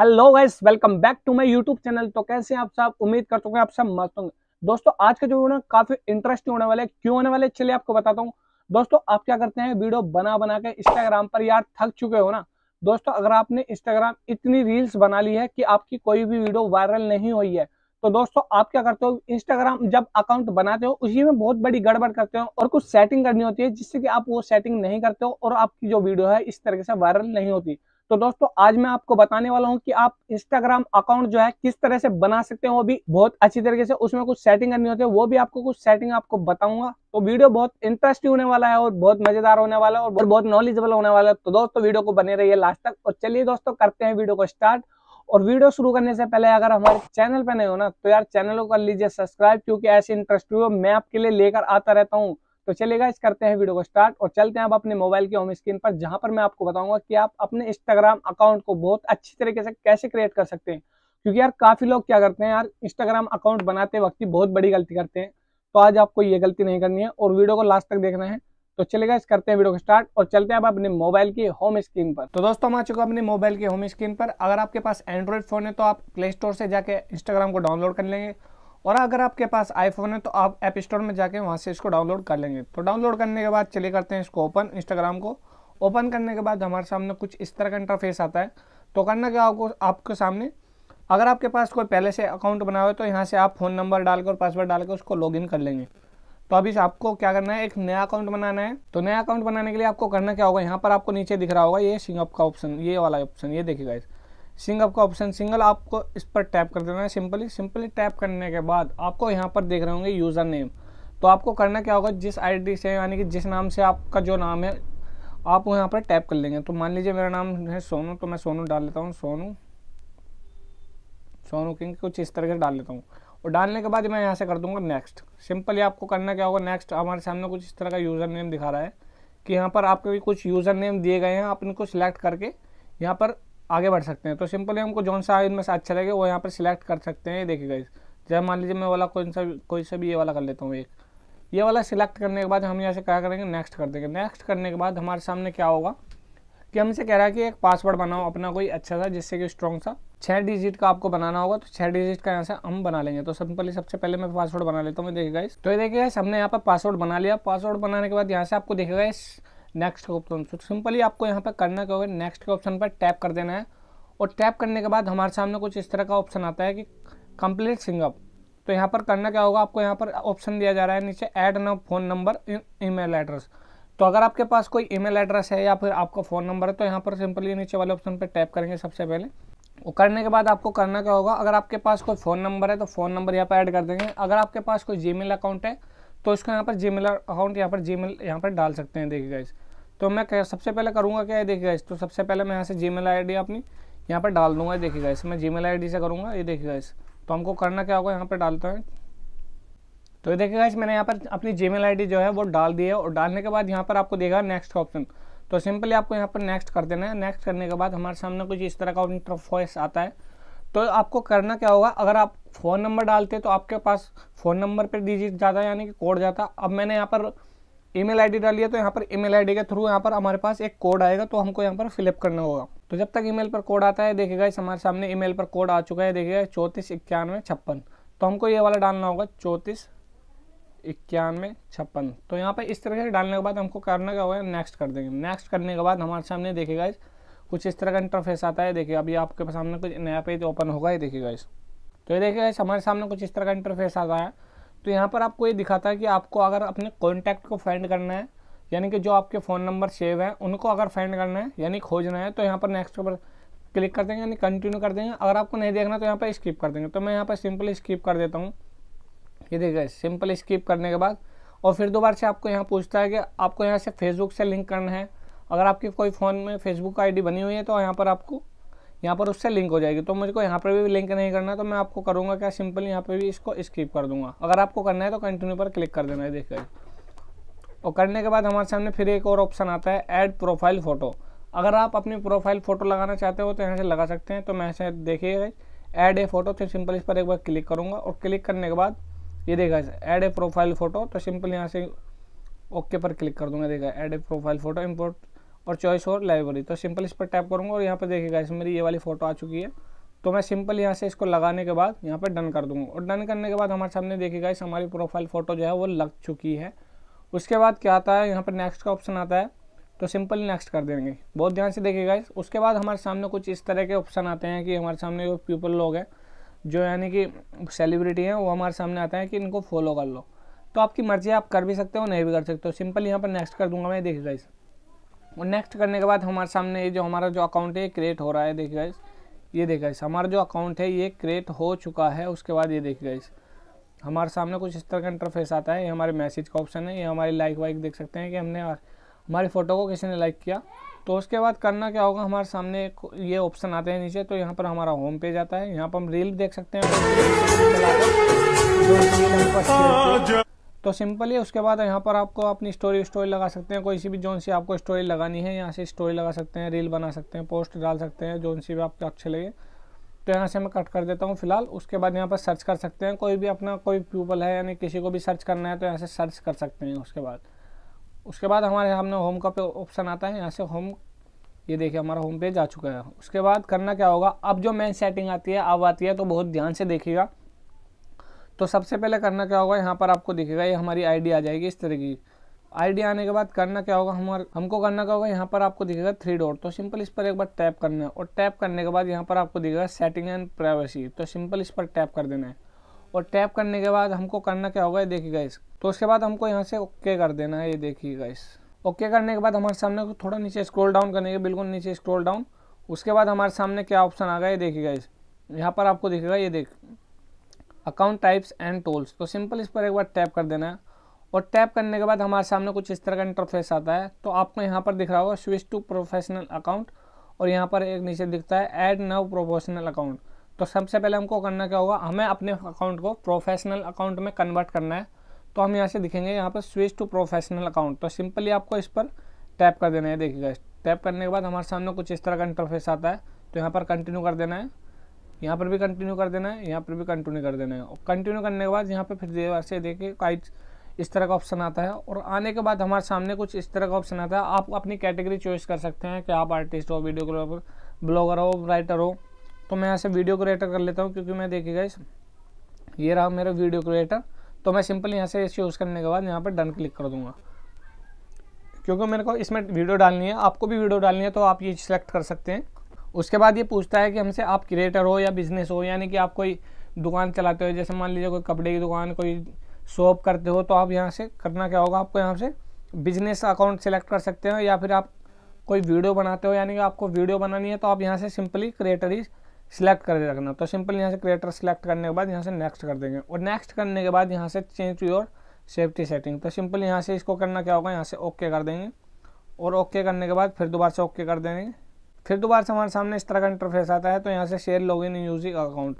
hello guys welcome back to my YouTube channel तो कैसे हैं आप सब उम्मीद करते होंगे आप सब मस्त होंगे दोस्तों आज का जो ना काफी इंटरेस्टिंग होने वाले क्यों होने वाले चलिए आपको बताता हूँ दोस्तों आप क्या करते हैं वीडियो बना बना के इंस्टाग्राम पर यार थक चुके हो ना दोस्तों अगर आपने इंस्टाग्राम इतनी रील्स बना ली है कि आपकी कोई भी वीडियो वायरल नहीं हुई है तो दोस्तों आप क्या करते हो इंस्टाग्राम जब अकाउंट बनाते हो उसी में बहुत बड़ी गड़बड़ करते हो और कुछ सेटिंग करनी होती है जिससे कि आप वो सेटिंग नहीं करते हो और आपकी जो वीडियो है इस तरीके से वायरल नहीं होती तो दोस्तों आज मैं आपको बताने वाला हूं कि आप इंस्टाग्राम अकाउंट जो है किस तरह से बना सकते हैं वो भी बहुत अच्छी तरीके से उसमें कुछ सेटिंग करनी होती है वो भी आपको कुछ सेटिंग आपको बताऊंगा तो वीडियो बहुत इंटरेस्टिंग होने वाला है और बहुत मजेदार होने वाला है और बहुत नॉलेजेबल होने वाला है तो दोस्तों वीडियो को बने रही लास्ट तक और चलिए दोस्तों करते हैं वीडियो को स्टार्ट और वीडियो शुरू करने से पहले अगर हमारे चैनल पर नहीं हो ना तो यार चैनल को कर लीजिए सब्सक्राइब क्योंकि ऐसे इंटरेस्टिंग मैं आपके लिए लेकर आता रहता हूँ तो चलेगा इस करते हैं वीडियो को स्टार्ट और चलते हैं आप अपने मोबाइल के होम स्क्रीन पर जहां पर मैं आपको बताऊंगा कि आप अपने इंस्टाग्राम अकाउंट को बहुत अच्छी तरीके से कैसे क्रिएट कर सकते हैं क्योंकि यार काफी लोग क्या करते हैं यार इंस्टाग्राम अकाउंट बनाते वक्त ही बहुत बड़ी गलती करते हैं तो आज आपको ये गलती नहीं करनी है और वीडियो को लास्ट तक देखना है तो चलेगा इस करते हैं वीडियो को स्टार्ट और चलते हैं आप अपने मोबाइल के होम स्क्रीन पर तो दोस्तों हम आ चुके हैं अपने मोबाइल के होम स्क्रीन पर अगर आपके पास एंड्रॉइड फोन है तो आप प्ले स्टोर से जाके इंस्टाग्राम को डाउनलोड कर लेंगे और अगर आपके पास आईफोन है तो आप ऐप स्टोर में जाके वहाँ से इसको डाउनलोड कर लेंगे तो डाउनलोड करने के बाद चले करते हैं इसको ओपन इंस्टाग्राम को ओपन करने के बाद हमारे सामने कुछ इस तरह का इंटरफेस आता है तो करना क्या आपको आपके सामने अगर आपके पास कोई पहले से अकाउंट बना हुआ है तो यहाँ से आप फ़ोन नंबर डालकर और पासवर्ड के उसको लॉगिन कर लेंगे तो अभी आपको क्या करना है एक नया अकाउंट बनाना है तो नया अकाउंट बनाने के लिए आपको करना क्या होगा यहाँ पर आपको नीचे दिख रहा होगा ये सिंगअप का ऑप्शन ये वाला ऑप्शन ये देखिएगा इस सिंग आपका ऑप्शन सिंगल आपको इस पर टैप कर देना है सिंपली सिंपली टैप करने के बाद आपको यहाँ पर देख रहे होंगे यूज़र नेम तो आपको करना क्या होगा जिस आईडी से यानी कि जिस नाम से आपका जो नाम है आप यहाँ पर टैप कर लेंगे तो मान लीजिए मेरा नाम है सोनू तो मैं सोनू डाल लेता हूँ सोनू सोनू किंग कुछ इस तरह से डाल लेता हूँ और डालने के बाद मैं यहाँ से कर दूँगा नेक्स्ट सिंपली आपको करना क्या होगा नेक्स्ट हमारे सामने कुछ इस तरह का यूज़र नेम दिखा रहा है कि यहाँ पर आपके भी कुछ यूज़र नेम दिए गए हैं आप इनको सिलेक्ट करके यहाँ पर आगे बढ़ सकते हैं तो सिंपली हमको जौन सा इनमें से अच्छा लगे वो यहाँ पर सिलेक्ट कर सकते हैं देखिए गाइज जैसे मान लीजिए मैं वाला कोई सा कोई सा भी ये वाला कर लेता हूँ एक ये वाला सिलेक्ट करने के बाद हम यहाँ से क्या करेंगे नेक्स्ट कर देंगे नेक्स्ट करने के बाद हमारे सामने क्या होगा कि हमसे कह रहा है कि एक पासवर्ड बनाओ अपना कोई अच्छा सा जिससे कि स्ट्रॉन्ग सा छः डिजिट का आपको बनाना होगा तो छः डिजिट का यहाँ से हम बना लेंगे तो सिंपली सबसे पहले मैं पासवर्ड बना लेता हूँ देखेगा इस तो ये देखिएगा हमने यहाँ पर पासवर्ड बना लिया पासवर्ड बनाने के बाद यहाँ से आपको देखेगा इस नेक्स्ट का ऑप्शन तो सिंपली आपको यहाँ पर करना क्या होगा नेक्स्ट के ऑप्शन पर टैप कर देना है और टैप करने के बाद हमारे सामने कुछ इस तरह का ऑप्शन आता है कि कंप्लीट सिंगअप तो यहाँ पर करना क्या होगा आपको यहाँ पर ऑप्शन दिया जा रहा है नीचे ऐड न फ़ोन नंबर ईमेल एड्रेस तो अगर आपके पास कोई ईमेल एड्रेस है या फिर आपका फ़ोन नंबर है तो यहाँ पर सिंपली नीचे वाले ऑप्शन पर टैप करेंगे सबसे पहले वो करने के बाद आपको करना क्या होगा अगर आपके पास कोई फ़ोन नंबर है तो फ़ोन नंबर यहाँ पर ऐड कर देंगे अगर आपके पास कोई जी अकाउंट है तो इसको यहाँ पर जी अकाउंट यहाँ पर जी मेल यहाँ पर डाल सकते हैं देखिए इस तो मैं सबसे पहले करूँगा क्या है देखिएगा इस तो सबसे पहले मैं यहाँ से जी मेल अपनी यहाँ पर डाल दूँगा देखेगा इस मैं जी मेल से करूँगा ये देखेगा इस तो हमको करना क्या होगा यहाँ पर डालता है तो ये देखिएगा इस मैंने यहाँ पर अपनी जी मेल जो है वो डाल दी है और डालने के बाद यहाँ पर आपको देगा नेक्स्ट ऑप्शन तो सिंपली आपको यहाँ पर नेक्स्ट कर देना है नेक्स्ट करने के बाद हमारे सामने कुछ इस तरह का इंटरफॉइस आता है तो आपको करना क्या होगा अगर आप फ़ोन नंबर डालते तो आपके पास फ़ोन नंबर पर डिजिट जाता यानी कि कोड जाता अब मैंने यहाँ पर ईमेल आईडी डालिए तो यहाँ पर ईमेल आईडी के थ्रू यहाँ पर हमारे पास एक कोड आएगा तो हमको यहाँ पर फिलअप करना होगा तो जब तक ईमेल पर कोड आता है देखेगा इस हमारे सामने ईमेल पर कोड आ चुका है देखिएगा चौंतीस इक्यानवे छप्पन तो हमको ये वाला डालना होगा चौंतीस इक्यानवे छप्पन तो यहाँ पर इस तरह से डालने के बाद हमको करना क्या होगा नेक्स्ट कर देंगे नेक्स्ट करने के बाद हमारे सामने देखेगा इस कुछ इस तरह का इंटरफेस आता है देखिए अभी आपके सामने कुछ नया पेज ओपन होगा ये देखिएगा इस तो ये देखिएगा इस हमारे सामने कुछ इस तरह का इंटरफेस आता है तो यहाँ पर आपको ये दिखाता है कि आपको अगर अपने कॉन्टैक्ट को फाइंड करना है यानी कि जो आपके फ़ोन नंबर सेव है उनको अगर फाइंड करना है यानी खोजना है तो यहाँ पर नेक्स्ट पर क्लिक कर देंगे यानी कंटिन्यू कर देंगे अगर आपको नहीं देखना तो यहाँ पर स्किप कर देंगे तो मैं यहाँ पर सिंपल स्किप कर देता हूँ ये देखिए सिंपल स्किप करने के बाद और फिर दोबारा से आपको यहाँ पूछता है कि आपको यहाँ से फेसबुक से लिंक करना है अगर आपके कोई फ़ोन में फेसबुक आईडी बनी हुई है तो यहाँ पर आपको यहाँ पर उससे लिंक हो जाएगी तो मुझको यहाँ पर भी लिंक नहीं करना तो मैं आपको करूँगा क्या सिंपल यहाँ पर भी इसको स्किप कर दूँगा अगर आपको करना है तो कंटिन्यू पर क्लिक कर देना है देखिए और करने के बाद हमारे सामने फिर एक और ऑप्शन आता है ऐड प्रोफाइल फ़ोटो अगर आप अपनी प्रोफाइल फ़ोटो लगाना चाहते हो तो यहाँ से लगा सकते हैं तो मैं ऐसे देखिए ऐड ए फ़ोटो तो सिंपल इस पर एक बार क्लिक करूँगा और क्लिक करने के बाद ये देखा ऐड ए प्रोफाइल फ़ोटो तो सिंपल यहाँ से ओके पर क्लिक कर दूँगा देखा add a profile photo import और चॉइस और लाइब्रेरी तो सिंपल इस पर टैप करूँगा और यहाँ पर देखिएगा इस मेरी ये वाली फ़ोटो आ चुकी है तो मैं सिंपल यहाँ से इसको लगाने के बाद यहाँ पर डन कर दूँगा और डन करने के बाद हमारे सामने देखिएगा इस हमारी प्रोफाइल फ़ोटो जो है वो लग चुकी है उसके बाद क्या आता है यहाँ पर नेक्स्ट का ऑप्शन आता है तो सिंपल नेक्स्ट कर देंगे बहुत ध्यान से देखिएगा उसके बाद हमारे सामने कुछ इस तरह के ऑप्शन आते हैं कि हमारे सामने जो पीपल लोग हैं जो यानी कि सेलिब्रिटी हैं वो हमारे सामने आते हैं कि इनको फॉलो कर लो तो आपकी मर्ज़ी आप कर भी सकते हो नहीं भी कर सकते हो सिंपल तो यहाँ पर नेक्स्ट कर दूंगा मैं देखिएगा इस और नेक्स्ट करने के बाद हमारे सामने ये जो हमारा जो अकाउंट है ये क्रिएट हो रहा है देखिए गाइस ये देखिए गाइस हमारा जो अकाउंट है ये क्रिएट हो चुका है उसके बाद ये देखिए गाइस हमारे सामने कुछ इस तरह का इंटरफेस आता है ये हमारे मैसेज का ऑप्शन है ये हमारी लाइक वाइक देख सकते हैं कि हमने हमारी फ़ोटो को किसी ने लाइक किया तो उसके बाद करना क्या होगा हमारे सामने ये ऑप्शन आते हैं नीचे तो यहाँ पर हमारा होम पेज आता है यहाँ पर हम रील देख सकते हैं तो सिंपल ही उसके बाद यहाँ पर आपको अपनी स्टोरी स्टोरी लगा सकते हैं कोई सी भी जोन सी आपको स्टोरी लगानी है यहाँ से स्टोरी लगा सकते हैं रील बना सकते हैं पोस्ट डाल सकते हैं जोन सी भी आपको अच्छे लगे तो यहाँ से मैं कट कर देता हूँ फिलहाल उसके बाद यहाँ पर सर्च कर सकते हैं कोई भी अपना कोई प्यूपल है यानी किसी को भी सर्च करना है तो यहाँ से सर्च कर सकते हैं उसके बाद उसके बाद हमारे सामने होम का ऑप्शन आता है यहाँ से होम ये देखिए हमारा होम पेज आ चुका है उसके बाद करना क्या होगा अब जो मेन सेटिंग आती है अब आती है तो बहुत ध्यान से देखिएगा तो सबसे पहले करना क्या होगा यहाँ पर आपको दिखेगा ये हमारी आईडी आ जाएगी इस तरह की आईडी आने के बाद करना क्या होगा हमारे हमको करना क्या होगा यहाँ पर आपको दिखेगा थ्री डॉट तो सिंपल इस पर एक बार टैप करना है और टैप करने के बाद यहाँ पर आपको दिखेगा सेटिंग एंड प्राइवेसी तो सिंपल इस पर टैप कर देना है और टैप करने के बाद हमको करना क्या होगा ये देखिएगा इस तो उसके बाद हमको यहाँ से ओके कर देना है ये देखिएगा इस ओके करने के बाद हमारे सामने को थोड़ा नीचे स्क्रोल डाउन करने के बिल्कुल नीचे स्क्रोल डाउन उसके बाद हमारे सामने क्या ऑप्शन आ गया ये देखिएगा इस यहाँ पर आपको दिखेगा ये देख अकाउंट टाइप्स एंड टूल्स तो सिंपल इस पर एक बार टैप कर देना है और टैप करने के बाद हमारे सामने कुछ इस तरह का इंटरफेस आता है तो आपको यहाँ पर दिख रहा होगा स्विच टू प्रोफेशनल अकाउंट और यहाँ पर एक नीचे दिखता है ऐड नव प्रोफेशनल अकाउंट तो सबसे पहले हमको करना क्या होगा हमें अपने अकाउंट को प्रोफेशनल अकाउंट में कन्वर्ट करना है तो हम यहाँ से दिखेंगे यहाँ पर स्विच टू प्रोफेशनल अकाउंट तो सिंपली आपको इस पर टैप कर देना है देखिएगा टैप करने के बाद हमारे सामने कुछ इस तरह का इंटरफेस आता है तो यहाँ पर कंटिन्यू कर देना है यहाँ पर भी कंटिन्यू कर देना है यहाँ पर भी कंटिन्यू कर देना है और कंटिन्यू करने के बाद यहाँ पर फिर देवर से देखिए काइट इस तरह का ऑप्शन आता है और आने के बाद हमारे सामने कुछ इस तरह का ऑप्शन आता है आप अपनी कैटेगरी चॉइस कर सकते हैं कि आप आर्टिस्ट हो वीडियोग्राफर ब्लॉगर हो राइटर हो तो मैं यहाँ से वीडियो क्रिएटर कर लेता हूँ क्योंकि मैं देखेगा इस ये रहा मेरा वीडियो क्रिएटर तो मैं सिंपल यहाँ से चूज़ करने के बाद यहाँ पर डन क्लिक कर दूँगा क्योंकि मेरे को इसमें वीडियो डालनी है आपको भी वीडियो डालनी है तो आप ये सिलेक्ट कर सकते हैं उसके बाद ये पूछता है कि हमसे आप क्रिएटर हो या बिजनेस हो यानी कि आप कोई दुकान चलाते हो जैसे मान लीजिए कोई कपड़े की दुकान कोई शॉप करते हो तो आप यहाँ से करना क्या होगा आपको यहाँ से बिजनेस अकाउंट सेलेक्ट कर सकते हो या फिर आप कोई वीडियो बनाते हो यानी कि आपको वीडियो बनानी है तो आप यहाँ से सिंपली क्रिएटर ही सिलेक्ट कर रखना तो सिंपली यहाँ से क्रिएटर सिलेक्ट करने के बाद यहाँ से नेक्स्ट कर देंगे और नेक्स्ट करने के बाद यहाँ से change to your safety setting तो सिंपल यहाँ से इसको करना क्या होगा यहाँ से ओके कर देंगे और ओके करने के बाद फिर दोबारा से ओके कर देंगे फिर दोबारा से हमारे सामने इस तरह का इंटरफेस आता है तो यहाँ से share log in using account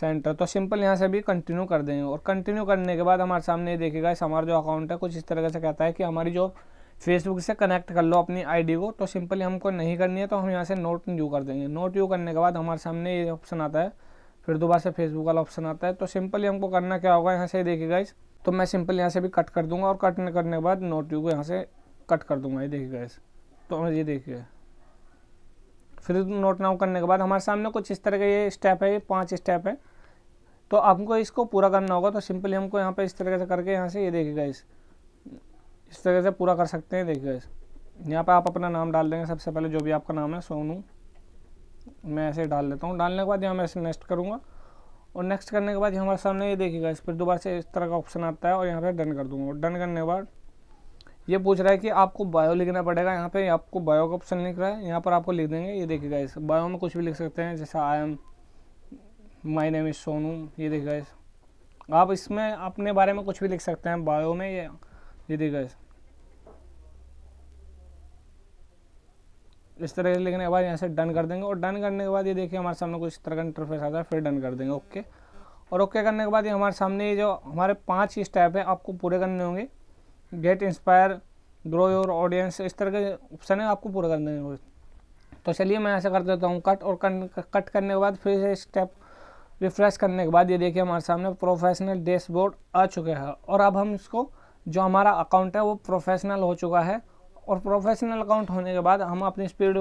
centre तो सिंपल यहाँ से भी कंटिन्यू कर देंगे और कंटिन्यू करने के बाद हमारे सामने ये देखेगा इस हमारा जो अकाउंट है कुछ इस तरह से कहता है कि हमारी जो फेसबुक से कनेक्ट कर लो अपनी आईडी को तो सिंपली हमको नहीं करनी है तो हम यहाँ से नोट यू कर देंगे नोट यू करने के बाद हमारे सामने ये ऑप्शन आता है फिर दोबारा से फेसबुक वाला ऑप्शन आता है तो सिंपली हमको करना क्या होगा यहाँ से देखेगा इस तो मैं सिंपल यहाँ से भी कट कर दूंगा और कट करने के बाद नोट यू को यहाँ से कट कर दूंगा ये देखेगा इस तो ये देखिए फिर नोट नाउ करने के बाद हमारे सामने कुछ इस तरह का ये स्टेप है ये पाँच स्टेप है तो आपको इसको पूरा करना होगा तो सिंपली हमको यहाँ पर इस तरह से करके यहाँ से ये देखेगा इस इस तरह से पूरा कर सकते हैं देखिएगा इस यहाँ पर आप अपना नाम डाल देंगे सबसे पहले जो भी आपका नाम है सोनू मैं ऐसे डाल लेता हूँ डालने के बाद यहाँ मैं ऐसे नेक्स्ट करूँगा और नेक्स्ट करने के बाद हमारे सामने ये देखिएगा इस पर दोबारा से इस तरह का ऑप्शन आता है और यहाँ पर डन कर दूँगा डन करने के बाद ये पूछ रहा है कि आपको बायो लिखना पड़ेगा यहाँ पे आपको बायो का ऑप्शन लिख रहा है यहाँ पर आपको लिख देंगे ये देखिएगा इस बायो में कुछ भी लिख सकते हैं जैसे I am my name is Sonu ये देखिएगा इस आप इसमें अपने बारे में कुछ भी लिख सकते हैं बायो में ये ये देखिएगा इस इस तरह से लिखने के बाद यहाँ से डन कर देंगे और डन करने के बाद ये देखिए हमारे सामने कुछ इस तरह का इंटरफेस आता है फिर डन कर देंगे ओके और ओके करने के बाद ये हमारे सामने ये जो हमारे पाँच स्टेप हैं आपको पूरे करने होंगे get inspire grow your audience इस तरह के ऑप्शन है आपको पूरा करने देंगे तो चलिए मैं ऐसा कर देता हूँ कट और कट करने के बाद फिर से स्टेप रिफ्रेश करने के बाद ये देखिए हमारे सामने प्रोफेशनल डैशबोर्ड आ चुके हैं और अब हम इसको जो हमारा अकाउंट है वो प्रोफेशनल हो चुका है और प्रोफेशनल अकाउंट होने के बाद हम अपनी स्पीड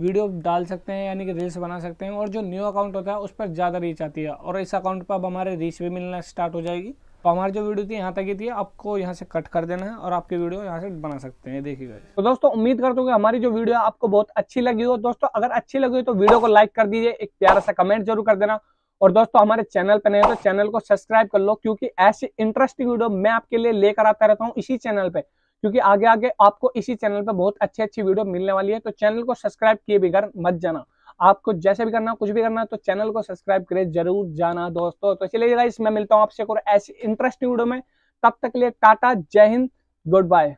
वीडियो डाल सकते हैं यानी कि रील्स बना सकते हैं और जो न्यू अकाउंट होता है उस पर ज़्यादा रीच आती है और इस अकाउंट पर अब हमारे रीच भी मिलना स्टार्ट हो जाएगी तो हमारी जो वीडियो थी यहाँ तक ही थी आपको यहाँ से कट कर देना है और आपकी वीडियो यहाँ से बना सकते हैं देखिएगा तो दोस्तों उम्मीद करता हूँ कि हमारी जो वीडियो आपको बहुत अच्छी लगी हो दोस्तों अगर अच्छी लगी हो तो वीडियो को लाइक कर दीजिए एक प्यारा सा कमेंट जरूर कर देना और दोस्तों हमारे चैनल पर नहीं तो चैनल को सब्सक्राइब कर लो क्योंकि ऐसी इंटरेस्टिंग वीडियो मैं आपके लिए लेकर आता रहता हूँ इसी चैनल पर क्योंकि आगे आगे आपको इसी चैनल पर बहुत अच्छी अच्छी वीडियो मिलने वाली है तो चैनल को सब्सक्राइब किए बिगड़ मत जाना आपको जैसे भी करना कुछ भी करना तो चैनल को सब्सक्राइब करे जरूर जाना दोस्तों तो चलिए मैं मिलता हूँ आपसे और ऐसी इंटरेस्टिंग वीडियो में तब तक लिए टाटा जय हिंद गुड बाय